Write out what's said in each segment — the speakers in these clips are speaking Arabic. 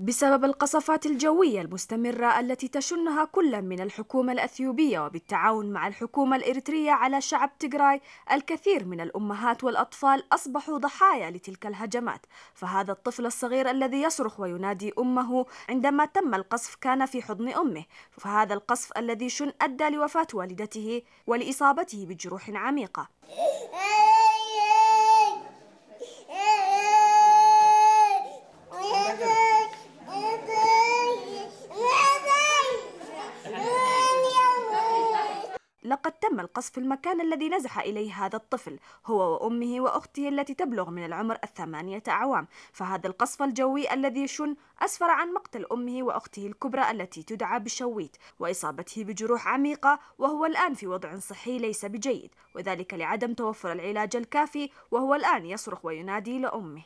بسبب القصفات الجوية المستمرة التي تشنها كل من الحكومة الأثيوبية وبالتعاون مع الحكومة الإريترية على شعب تيغراي الكثير من الأمهات والأطفال أصبحوا ضحايا لتلك الهجمات فهذا الطفل الصغير الذي يصرخ وينادي أمه عندما تم القصف كان في حضن أمه فهذا القصف الذي شن أدى لوفاة والدته ولإصابته بجروح عميقة لقد تم القصف في المكان الذي نزح إليه هذا الطفل هو وأمه وأخته التي تبلغ من العمر الثمانية أعوام فهذا القصف الجوي الذي يشن أسفر عن مقتل أمه وأخته الكبرى التي تدعى بشويت وإصابته بجروح عميقة وهو الآن في وضع صحي ليس بجيد وذلك لعدم توفر العلاج الكافي وهو الآن يصرخ وينادي لأمه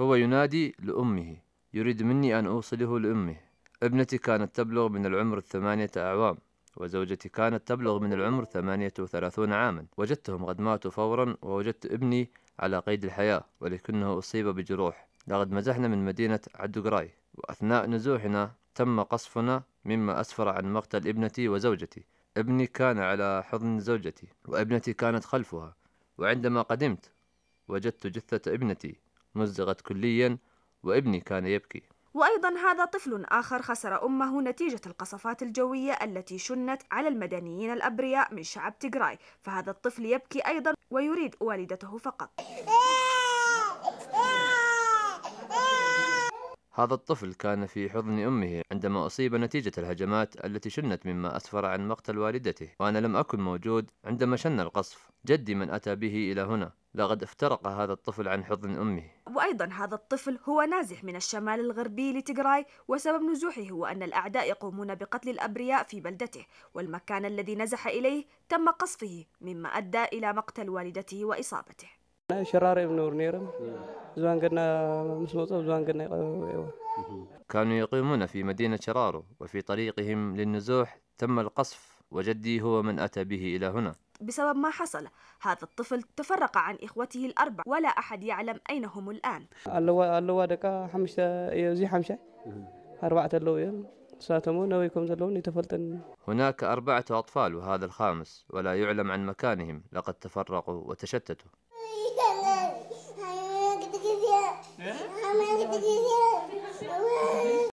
هو ينادي لأمه يريد مني أن أوصله لأمه ابنتي كانت تبلغ من العمر الثمانية أعوام وزوجتي كانت تبلغ من العمر ثمانية وثلاثون عاما وجدتهم قد ماتوا فورا ووجدت ابني على قيد الحياة ولكنه أصيب بجروح لقد مزحنا من مدينة عدقراي وأثناء نزوحنا تم قصفنا مما أسفر عن مقتل ابنتي وزوجتي ابني كان على حضن زوجتي وابنتي كانت خلفها وعندما قدمت وجدت جثة ابنتي مزقت كليا وابني كان يبكي وأيضا هذا طفل آخر خسر أمه نتيجة القصفات الجوية التي شنت على المدنيين الأبرياء من شعب تيغراي فهذا الطفل يبكي أيضا ويريد والدته فقط هذا الطفل كان في حضن أمه عندما أصيب نتيجة الهجمات التي شنت مما أسفر عن مقتل والدته وأنا لم أكن موجود عندما شن القصف جدي من أتى به إلى هنا لقد افترق هذا الطفل عن حضن أمه وأيضا هذا الطفل هو نازح من الشمال الغربي لتجراي وسبب نزوحه هو أن الأعداء يقومون بقتل الأبرياء في بلدته والمكان الذي نزح إليه تم قصفه مما أدى إلى مقتل والدته وإصابته شرار ابن ورنيرم كانوا يقيمون في مدينة شرارو وفي طريقهم للنزوح تم القصف وجدي هو من أتى به إلى هنا بسبب ما حصل هذا الطفل تفرق عن إخوته الأربع ولا أحد يعلم أين هم الآن اللو حمشة يزي حمشة أربعة هناك أربعة أطفال وهذا الخامس ولا يعلم عن مكانهم لقد تفرقوا وتشتتوا